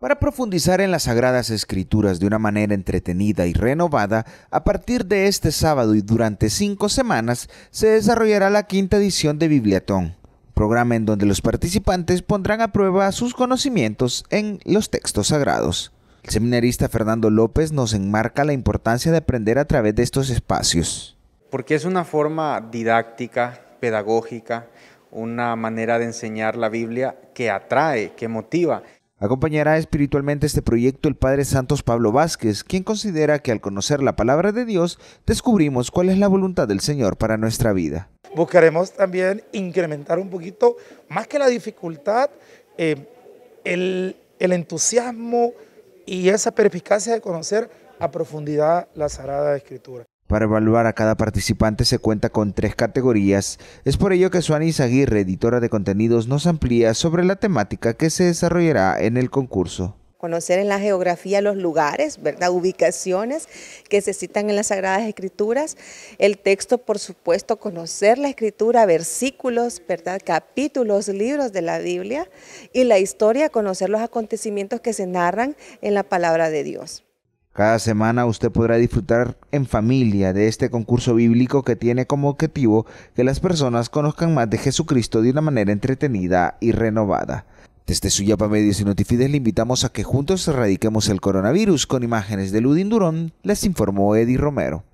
para profundizar en las Sagradas Escrituras de una manera entretenida y renovada, a partir de este sábado y durante cinco semanas se desarrollará la quinta edición de Bibliatón, programa en donde los participantes pondrán a prueba sus conocimientos en los textos sagrados. El seminarista Fernando López nos enmarca la importancia de aprender a través de estos espacios. Porque es una forma didáctica, pedagógica, una manera de enseñar la Biblia que atrae, que motiva. Acompañará espiritualmente este proyecto el Padre Santos Pablo Vázquez, quien considera que al conocer la palabra de Dios descubrimos cuál es la voluntad del Señor para nuestra vida. Buscaremos también incrementar un poquito, más que la dificultad, eh, el, entusiasmo y esa perficacia de conocer a profundidad la Sagrada Escritura. Para evaluar a cada participante se cuenta con tres categorías. Es por ello que Suani Aguirre, editora de contenidos, nos amplía sobre la temática que se desarrollará en el concurso conocer en la geografía los lugares, ¿verdad? ubicaciones que se citan en las Sagradas Escrituras, el texto, por supuesto, conocer la escritura, versículos, ¿verdad? capítulos, libros de la Biblia y la historia, conocer los acontecimientos que se narran en la palabra de Dios. Cada semana usted podrá disfrutar en familia de este concurso bíblico que tiene como objetivo que las personas conozcan más de Jesucristo de una manera entretenida y renovada. Desde su yapa Medios y Notifides le invitamos a que juntos erradiquemos el coronavirus con imágenes de Ludin Durón, les informó Eddie Romero.